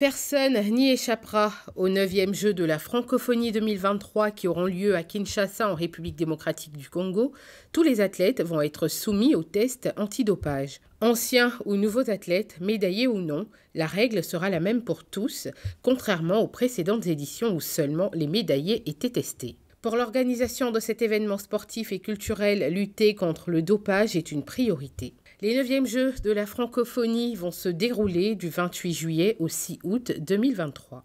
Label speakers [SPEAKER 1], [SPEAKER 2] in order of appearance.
[SPEAKER 1] Personne n'y échappera au 9e jeu de la francophonie 2023 qui auront lieu à Kinshasa en République démocratique du Congo. Tous les athlètes vont être soumis aux tests antidopage. Anciens ou nouveaux athlètes, médaillés ou non, la règle sera la même pour tous, contrairement aux précédentes éditions où seulement les médaillés étaient testés. Pour l'organisation de cet événement sportif et culturel, lutter contre le dopage est une priorité. Les 9e Jeux de la francophonie vont se dérouler du 28 juillet au 6 août 2023.